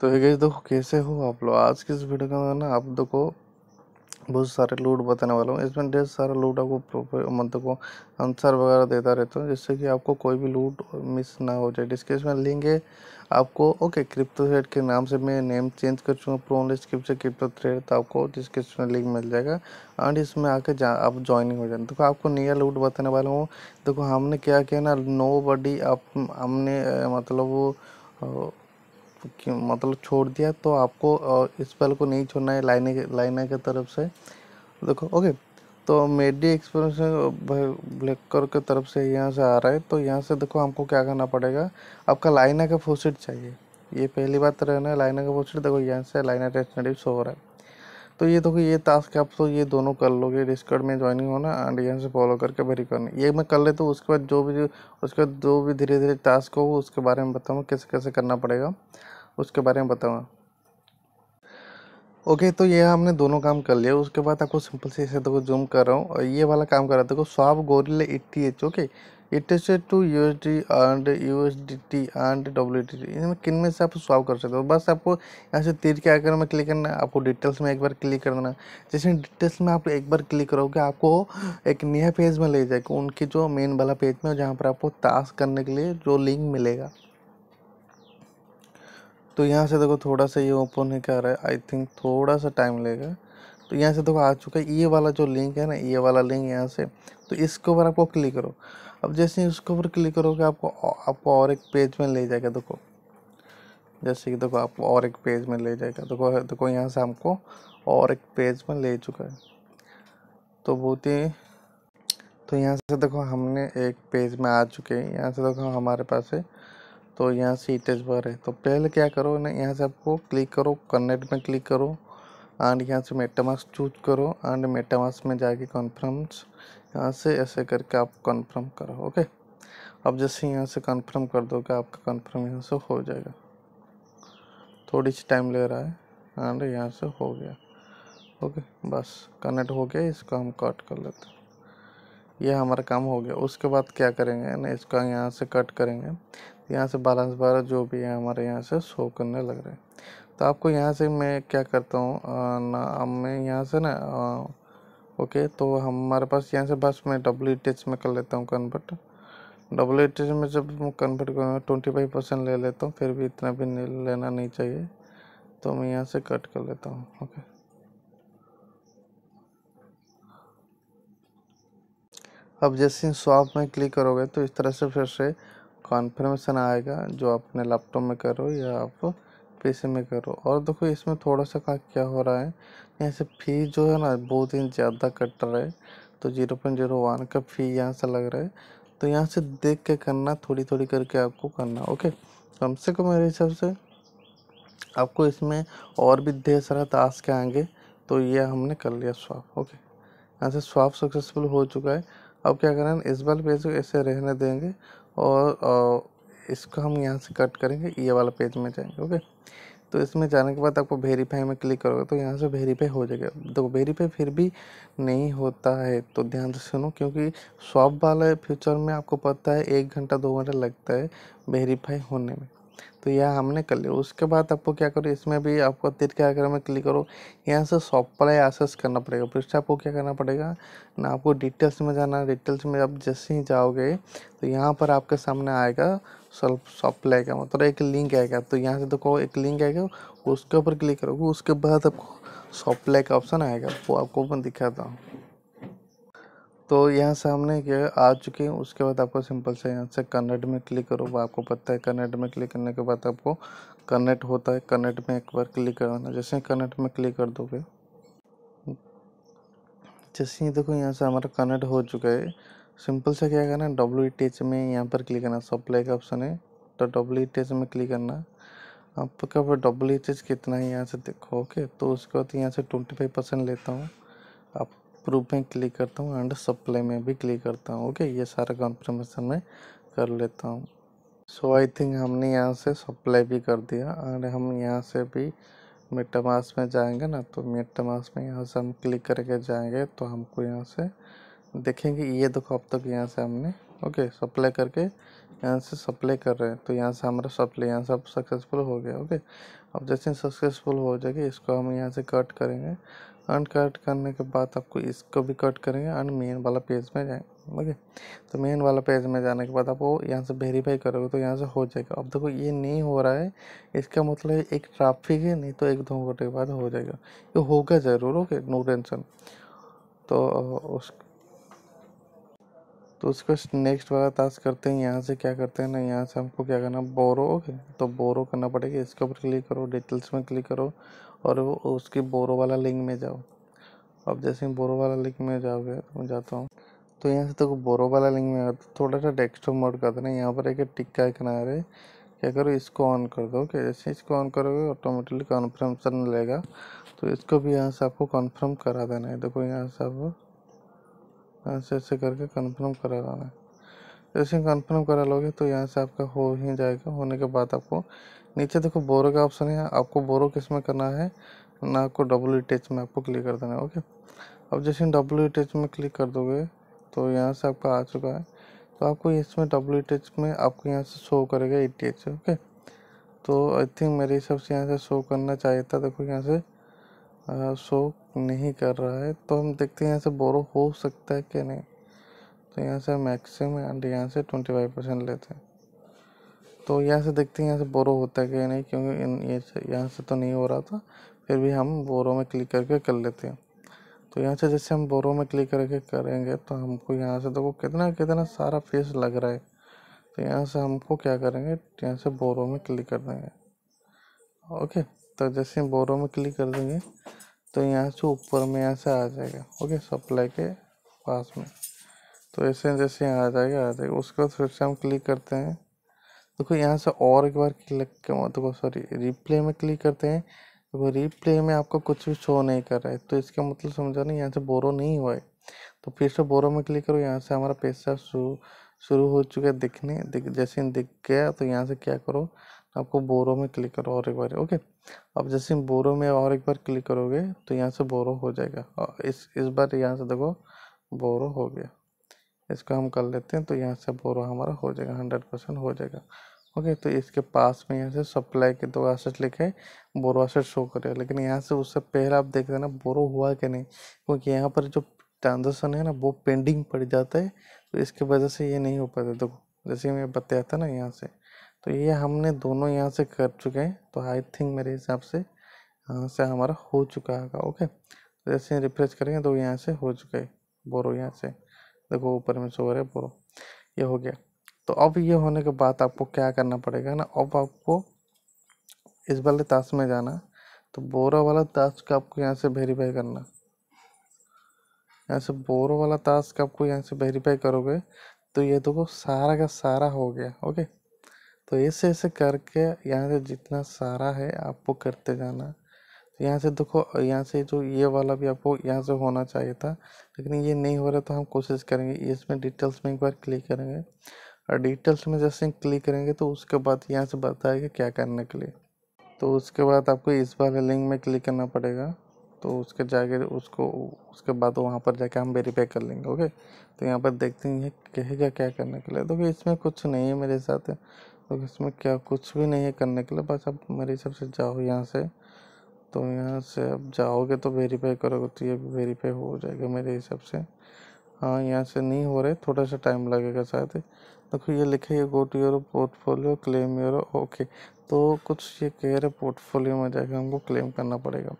तो ये देखो कैसे हो आप लोग आज के इस वीडियो के अंदर ना आप देखो बहुत सारे लूट बताने वाला हूँ इसमें ढेर सारा लूट आपको मतलब को आंसर वगैरह देता रहता हूँ जिससे कि आपको कोई भी लूट मिस ना हो जाए डिस्क्रिप्शन लिंक है आपको ओके क्रिप्टो थ्रेड के नाम से मैं नेम चेंज कर चुका प्रोन ओनली स्क्रिप्ट से क्रिप्टो थ्रेड तो आपको डिस्क्रिप्शन लिंक मिल जाएगा एंड इसमें आके जा आप ज्वाइनिंग हो जाए देखो आपको नया लूट बताने वाला हूँ देखो हमने क्या किया ना नो बडी आप हमने मतलब वो मतलब छोड़ दिया तो आपको इस पल को नहीं छोड़ना है लाइने लाइना की तरफ से देखो ओके तो मेडी ब्लैक ब्लैकर की तरफ से यहाँ से आ रहा है तो यहाँ से देखो हमको क्या करना पड़ेगा आपका लाइना का फोसिट चाहिए ये पहली बात रहना है लाइना का फोसिट देखो यहाँ से लाइना टेस्ट हो रहा है तो ये देखो ये टास्क आप तो ये दोनों कर लोगे डिस्कर्ड में ज्वाइनिंग होना एंड यहाँ से फॉलो करके भरी करना ये मैं कर लेता तो हूँ उसके बाद जो भी उसके बाद जो भी धीरे धीरे टास्क हो उसके बारे में बताऊँगा कैसे कैसे करना पड़ेगा उसके बारे में बताऊँगा ओके तो ये हमने दोनों काम कर लिया उसके बाद आपको सिंपल से इसे देखो जूम कर रहा हूँ और ये वाला काम कर रहा था देखो swap gorilla eighty H okay to U S U S D T and W and T इसमें किन में से आप स्वाप कर सकते हो बस आपको यहाँ से तीर के आकर में क्लिक करना है आपको डिटेल्स में एक बार क्लिक कर देना जैसे डिटेल्स में आप एक बार क्लिक करोगे आपको एक नया पेज में ले जाएगा उनकी जो मेन वाला पेज में जहाँ पर आपको टास्क करने के लिए जो लिंक मिलेगा तो यहाँ से देखो थोड़ा सा ये ओपन ही कर रहा है आई थिंक थोड़ा सा टाइम लेगा तो यहाँ से देखो आ चुका है ये वाला जो लिंक है ना ये वाला लिंक यहाँ से तो इसके ऊपर आपको क्लिक करो अब जैसे ही उसके ऊपर क्लिक करोगे आपको आपको और एक पेज में ले जाएगा देखो जैसे कि देखो आपको और एक पेज में ले जाएगा देखो देखो यहाँ से हमको और एक पेज में ले चुका है तो बहुत ही तो यहाँ से देखो हमने एक पेज में आ चुके हैं यहाँ से देखो हमारे पास है तो यहाँ से इटेज भर है तो पहले क्या करो ना यहाँ से आपको क्लिक करो कनेक्ट में क्लिक करो एंड यहाँ से मेटामास चूज करो एंड मेटामास में जाके कॉन्फ्रेंस यहाँ से ऐसे करके आप कंफर्म करो ओके अब जैसे यहाँ से कंफर्म कर दोगे आपका कंफर्म यहाँ से हो जाएगा थोड़ी सी टाइम ले रहा है एंड हाँ यहाँ से हो गया ओके बस कनेक्ट हो गया इसको हम कट कर लेते हैं यह हमारा काम हो गया उसके बाद क्या करेंगे ना इसका यहाँ से कट करेंगे यहाँ से बैलेंस बारह जो भी है हमारे यहाँ से शो करने लग रहे हैं तो आपको यहाँ से मैं क्या करता हूँ ना मैं यहाँ से ना ओके तो हमारे पास यहाँ से बस मैं डबल एच में कर लेता हूँ कन्वर्ट डबल एच में जब कन्वर्ट करूँगा ट्वेंटी फाइव परसेंट ले लेता हूँ फिर भी इतना भी नहीं लेना नहीं चाहिए तो मैं यहाँ से कट कर लेता हूँ ओके अब जैसे स्वाप में क्लिक करोगे तो इस तरह से फिर से कॉन्फर्मेशन आएगा जो अपने लैपटॉप में करो या आप पैसे में करो और देखो इसमें थोड़ा सा का क्या हो रहा है यहाँ से फी जो है ना बहुत ही ज़्यादा कट रहा है तो जीरो पॉइंट जीरो वन का फी यहाँ से लग रहा है तो यहाँ से देख के करना थोड़ी थोड़ी करके आपको करना ओके कम से कम मेरे हिसाब से आपको इसमें और भी ढेर सारा के आएंगे तो ये हमने कर लिया स्वाप ओके यहाँ से स्वाप सक्सेसफुल हो चुका है अब क्या करें इस बार पेज को ऐसे रहने देंगे और, और इसको हम यहाँ से कट करेंगे ये वाला पेज में जाएंगे ओके तो इसमें जाने के बाद आपको वेरीफाई में क्लिक करोगे तो यहाँ से वेरीफाई हो जाएगा तो वेरीफाई फिर भी नहीं होता है तो ध्यान से सुनो क्योंकि शॉप वाला फ्यूचर में आपको पता है एक घंटा दो घंटा लगता है वेरीफाई होने में तो यह हमने कर लिया उसके बाद आपको क्या करो इसमें भी आपको तिर के आकर में क्लिक करो यहाँ से सप्लाई पर एक्सेस करना पड़ेगा फिर से आपको क्या करना पड़ेगा ना आपको डिटेल्स में जाना डिटेल्स में आप जैसे ही जाओगे तो यहाँ पर आपके सामने आएगा सप्लाई का मतलब एक लिंक आएगा तो यहाँ से देखो एक लिंक आएगा उसके ऊपर क्लिक करोगे उसके बाद आपको सप्लाई का ऑप्शन आएगा वो आपको मैं दिखाता हूँ तो यहाँ सामने के आ चुके हैं उसके बाद आपको सिंपल से यहाँ से कनेक्ट में क्लिक करो वो आपको पता है कनेक्ट में क्लिक करने के बाद आपको कनेक्ट होता है कनेक्ट में एक बार क्लिक करना जैसे कनेक्ट में क्लिक कर दोगे जैसे ही देखो यहाँ से हमारा कनेक्ट हो चुका है सिंपल से क्या करना है डब्ल्यू टी एच में यहाँ पर क्लिक करना सप्लाई का ऑप्शन है तो डब्ल्यू टी एच में क्लिक करना आपका वो डब्ल्यू टी एच कितना है यहाँ से देखो ओके तो उसके बाद यहाँ से ट्वेंटी फाइव परसेंट लेता हूँ आप प्रूफ में क्लिक करता हूँ एंड सप्लाई में भी क्लिक करता हूँ ओके ये सारा कॉन्फर्मेशन में कर लेता हूँ सो आई थिंक हमने यहाँ से सप्लाई भी कर दिया एंड हम यहाँ से भी मेटामास में जाएंगे ना तो मेटामास में यहाँ से हम क्लिक करके जाएंगे तो हमको यहाँ से देखेंगे ये देखो अब तक यहाँ से हमने ओके सप्लाई करके यहाँ से सप्लाई कर रहे हैं तो यहाँ से हमारा सप्लाई यहाँ से अब सक्सेसफुल हो गया ओके अब जैसे सक्सेसफुल हो जाएगी इसको हम यहाँ से कट करेंगे एंड कट करने के बाद आपको इसको भी कट करेंगे एंड मेन वाला पेज में जाएंगे ओके तो मेन वाला पेज में जाने के बाद आप वो यहाँ से वेरीफाई करोगे तो यहाँ से हो जाएगा अब देखो ये नहीं हो रहा है इसका मतलब एक ट्रैफिक है नहीं तो एक दो घंटे के बाद हो जाएगा ये होगा ज़रूर ओके नो टेंशन तो उस तो उसको नेक्स्ट वाला टास्क करते हैं यहाँ से क्या करते हैं ना यहाँ से हमको क्या करना बोरो ओके तो बोरो करना पड़ेगा इसके ऊपर क्लिक करो डिटेल्स में क्लिक करो और वो बोरो वाला लिंक में जाओ अब जैसे ही बोरो वाला लिंक में जाओगे मैं जाता हूँ तो यहाँ से देखो तो बोरो वाला लिंक में आता थोड़ा सा डेस्कटॉप मोड कर देना यहाँ पर एक टिक्का आइकन आ रहा है क्या करो इसको ऑन कर दो कि जैसे इसको ऑन करोगे ऑटोमेटिकली कन्फर्मेशन लेगा तो इसको भी यहाँ से आपको कन्फर्म करा देना है देखो यहाँ से आप यहाँ से ऐसे करके कन्फर्म करा देना है जैसे कन्फर्म करा लोगे तो यहाँ से आपका हो ही जाएगा होने के बाद आपको नीचे देखो बोरो का ऑप्शन है आपको बोरो किस में करना है ना आपको डब्ल्यू टेच में आपको क्लिक कर देना है ओके अब जैसे डब्ल्यू टेच में क्लिक कर दोगे तो यहाँ से आपका आ चुका है तो आपको इसमें डब्ल्यू टेच में आपको यहाँ से शो करेगा ए टी एच ओके तो आई थिंक मेरे हिसाब से यहाँ से शो करना चाहिए था देखो यहाँ से शो नहीं कर रहा है तो हम देखते हैं यहाँ से बोरो हो सकता है कि नहीं तो यहाँ से मैक्सिमम एंड यहाँ से ट्वेंटी फाइव परसेंट लेते हैं तो यहाँ से देखते हैं यहाँ से बोरो होता है कि नहीं क्योंकि ये यहाँ से तो नहीं हो रहा था फिर भी हम बोरो में क्लिक करके कर लेते हैं तो यहाँ से जैसे हम बोरो में क्लिक करके करेंगे तो हमको यहाँ से देखो कितना कितना सारा फेस लग रहा है तो यहाँ से हमको क्या करेंगे यहाँ से बोरो में क्लिक कर देंगे ओके तो जैसे हम बोरो में क्लिक कर देंगे तो यहाँ से ऊपर में यहाँ से आ जाएगा ओके सप्लाई के पास में तो ऐसे जैसे यहाँ आ जाएगा आ जाएगा उसके बाद फिर से हम क्लिक करते हैं देखो यहाँ से और एक बार क्लिक देखो सॉरी रिप्ले में क्लिक करते हैं देखो रिप्ले में आपको कुछ भी शो नहीं कर रहा है तो इसका मतलब समझा नहीं यहाँ से बोरो नहीं हुआ है तो फिर से बोरो में क्लिक करो यहाँ से हमारा पेशा शुरू शुरू हो चुका है दिखने दिख जैसे दिख गया तो यहाँ से क्या करो तो आपको बोरो में क्लिक करो और एक बार ओके अब जैसे बोरो में और एक बार क्लिक करोगे तो यहाँ से बोरो हो जाएगा और इस इस बार यहाँ से देखो बोरो हो गया इसको हम कर लेते हैं तो यहाँ से बोरो हमारा हो जाएगा हंड्रेड परसेंट हो जाएगा ओके तो इसके पास में यहाँ से सप्लाई के दो एसेट लिखे बोरो एसेट शो करे लेकिन यहाँ से उससे पहले आप देख रहे ना बोरो हुआ कि नहीं क्योंकि यहाँ पर जो ट्रांजेक्शन है ना वो पेंडिंग पड़ जाता है तो इसके वजह से ये नहीं हो पाता देखो जैसे मैं बताया था ना यहाँ से तो ये हमने दोनों यहाँ से कर चुके हैं तो आई थिंक मेरे हिसाब से यहाँ से हमारा हो चुका होगा ओके जैसे रिफ्रेश करेंगे तो यहाँ से हो चुका है बोरो यहाँ से देखो ऊपर में शोर है पूरा ये हो गया तो अब ये होने के बाद आपको क्या करना पड़ेगा ना अब आपको इस वाले ताश में जाना तो बोरा वाला ताश का आपको यहाँ से वेरीफाई करना यहाँ से बोरो वाला ताश का आपको यहाँ से वेरीफाई करोगे तो ये देखो सारा का सारा हो गया ओके तो ऐसे ऐसे करके यहाँ से जितना सारा है आपको करते जाना तो यहाँ से देखो यहाँ से जो ये वाला भी आपको यहाँ से होना चाहिए था लेकिन ये नहीं हो रहा तो हम कोशिश करेंगे इसमें डिटेल्स में एक बार क्लिक करेंगे और डिटेल्स में जैसे क्लिक करेंगे तो उसके बाद यहाँ से बताएगा क्या करने के लिए तो उसके बाद आपको इस वाले लिंक में क्लिक करना पड़ेगा तो उसके जाके उसको उसके बाद वहाँ पर जाके हम वेरीफाई कर लेंगे ओके तो यहाँ पर देखते हैं कहेगा क्या करने के लिए तो इसमें कुछ नहीं है मेरे साथ तो इसमें क्या कुछ भी नहीं है करने के लिए बस आप मेरे हिसाब से जाओ यहाँ से तुम यहाँ से अब जाओगे तो वेरीफाई करोगे तो ये वेरीफाई हो जाएगा मेरे हिसाब से हाँ यहाँ से नहीं हो रहे थोड़ा सा टाइम लगेगा शायद देखो ये लिखे है go to your portfolio claim your okay तो कुछ ये कह रहे पोर्टफोलियो में जाकर हमको क्लेम करना पड़ेगा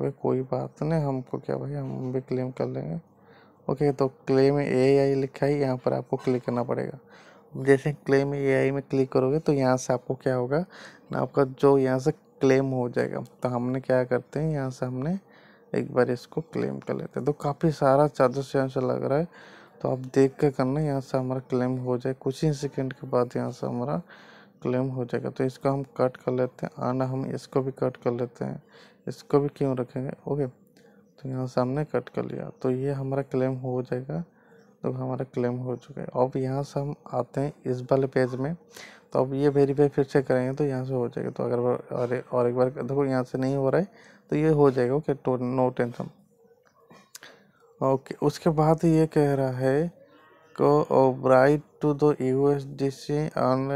भाई कोई बात नहीं हमको क्या भाई हम भी क्लेम कर लेंगे ओके तो क्लेम ए आई लिखा है यहाँ पर आपको क्लिक करना पड़ेगा जैसे क्लेम ए आई में क्लिक करोगे तो यहाँ से आपको क्या होगा ना आपका जो यहाँ से क्लेम हो जाएगा तो हमने क्या करते हैं यहाँ से हमने एक बार इसको क्लेम कर लेते हैं तो काफ़ी सारा चार्जेस यहाँ से लग रहा है तो आप देख के करना यहाँ से हमारा क्लेम हो जाए कुछ ही सेकेंड के बाद यहाँ से हमारा क्लेम हो जाएगा तो इसको हम कट कर लेते हैं आना हम इसको भी कट कर लेते हैं इसको भी क्यों रखेंगे ओके तो यहाँ से हमने कट कर लिया तो ये हमारा क्लेम हो जाएगा तो हमारा क्लेम हो चुका है अब यहाँ से हम आते हैं इस वाले पेज में तो अब ये वेरीफाई फिर से करेंगे तो यहाँ से हो जाएगा तो अगर और और एक बार देखो यहाँ से नहीं हो रहा है तो ये हो जाएगा ओके तो नो टेंशन ओके उसके बाद ये कह रहा है को bright to the U S D C on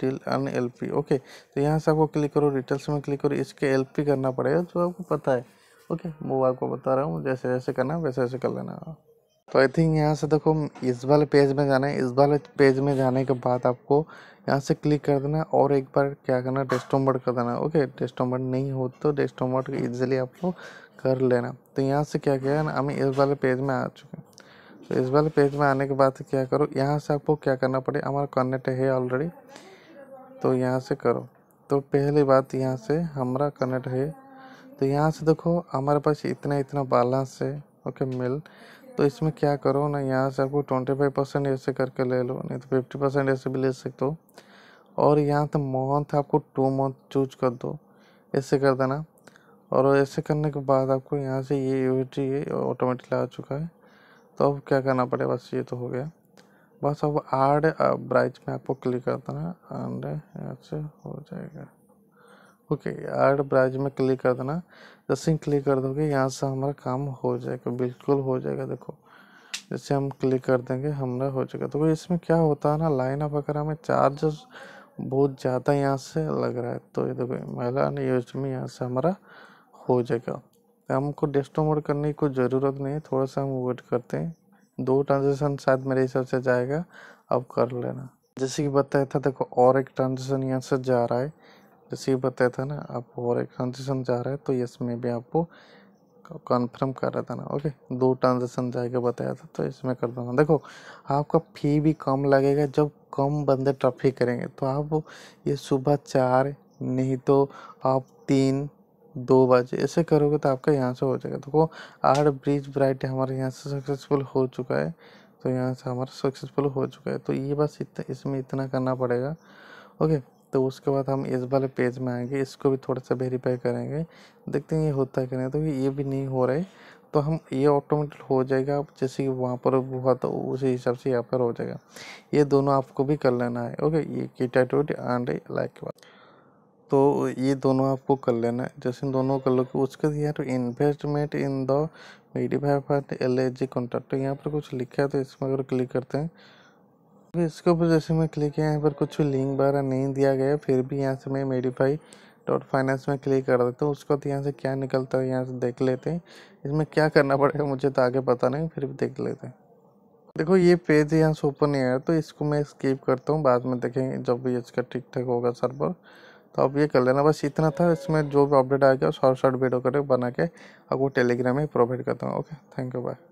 till an L P okay तो यहाँ से आपको क्लिक करो डिटेल्स में क्लिक करो इसके एल पी करना पड़ेगा जो आपको पता है ओके वो आपको बता रहा हूँ जैसे जैसे करना वैसे वैसे कर लेना तो आई थिंक यहाँ से देखो इस वाले पेज में जाना है इस वाले पेज में जाने के बाद आपको यहाँ से क्लिक कर देना और एक बार क्या करना है डेस्टोमबर्ड कर देना ओके ओके डेस्टोमबर्ड नहीं हो तो डेस्टोमबर्ड ईजिली आप लोग कर लेना तो यहाँ से क्या किया ना हम इस वाले पेज में आ चुके हैं तो इस वाले पेज में आने के बाद क्या करो यहाँ से आपको क्या करना पड़ेगा हमारा कनेक्ट है ऑलरेडी तो यहाँ से करो तो पहली बात यहाँ से हमारा कनेक्ट है तो यहाँ से देखो हमारे पास इतना इतना बैलेंस है ओके मिल तो इसमें क्या करो ना यहाँ से आपको ट्वेंटी फाइव परसेंट ऐसे करके ले लो नहीं तो फिफ्टी परसेंट ऐसे भी ले सकते हो और यहाँ तो मंथ आपको टू मंथ चूज कर दो ऐसे कर देना और ऐसे करने के बाद आपको यहाँ से ये यू ये ऑटोमेटिकली आ चुका है तो अब क्या करना पड़ेगा बस ये तो हो गया बस अब आर्ड ब्राइच uh, में आपको क्लिक कर देना एंड यहाँ से हो जाएगा ओके ऐड ब्राउज में क्लिक कर देना जैसे ही क्लिक कर दोगे यहाँ से हमारा काम हो जाएगा बिल्कुल हो जाएगा देखो जैसे हम क्लिक कर देंगे हमारा हो जाएगा तो इसमें क्या होता है ना लाइन अप वगैरह में चार्ज बहुत ज़्यादा यहाँ से लग रहा है तो ये देखो महिला यूज में यहाँ से हमारा हो जाएगा तो हमको डेस्टो मोड करने की कोई ज़रूरत नहीं है थोड़ा सा हम वेट करते हैं दो ट्रांजेक्शन शायद मेरे हिसाब से जाएगा अब कर लेना जैसे कि बताया था देखो और एक ट्रांजेक्शन यहाँ से जा रहा है रिसीव बताया था ना आप और एक ट्रांजेक्शन जा रहा है तो यस में भी आपको कन्फर्म कर रहा था ना ओके दो ट्रांजेक्शन जाएगा बताया था तो इसमें कर देना देखो आपका फी भी कम लगेगा जब कम बंदे ट्रैफिक करेंगे तो आप ये सुबह चार नहीं तो आप तीन दो बजे ऐसे करोगे तो आपका यहाँ से हो जाएगा देखो तो आठ ब्रिज ब्राइट हमारे यहाँ से सक्सेसफुल हो चुका है तो यहाँ से हमारा सक्सेसफुल हो चुका है तो ये बस इतना इसमें इतना करना पड़ेगा ओके तो उसके बाद हम इस वाले पेज में आएंगे इसको भी थोड़ा सा वेरीफाई करेंगे देखते हैं ये होता है कि नहीं तो ये भी नहीं हो रहा है तो हम ये ऑटोमेटिक हो जाएगा जैसे कि वहाँ पर हुआ तो उसी हिसाब से यहाँ पर हो जाएगा ये दोनों आपको भी कर लेना है ओके ये कीटाटोड एंड लाइक के बाद तो ये दोनों आपको कर लेना है जैसे दोनों कर लो उसके यहाँ तो investment in the five L H G contract यहाँ पर कुछ लिखा है तो इसमें अगर क्लिक करते हैं इसके ऊपर जैसे मैं क्लिक किया यहाँ पर कुछ लिंक वगैरह नहीं दिया गया फिर भी यहाँ से मैं मेडिफाई डॉट फाइनेंस में क्लिक कर देता हूँ उसको तो यहाँ से क्या निकलता है यहाँ से देख लेते हैं इसमें क्या करना पड़ेगा मुझे तो आगे पता नहीं फिर भी देख लेते हैं देखो ये पेज यहाँ से ओपन नहीं आया तो इसको मैं स्किप करता हूँ बाद में देखेंगे जब भी इसका ठीक ठाक होगा सर्वर तो आप ये कर लेना बस इतना था इसमें जो भी अपडेट आ गया शॉर्ट शॉर्ट वीडियो करके बना के आपको टेलीग्राम में प्रोवाइड करता हूँ ओके थैंक यू बाय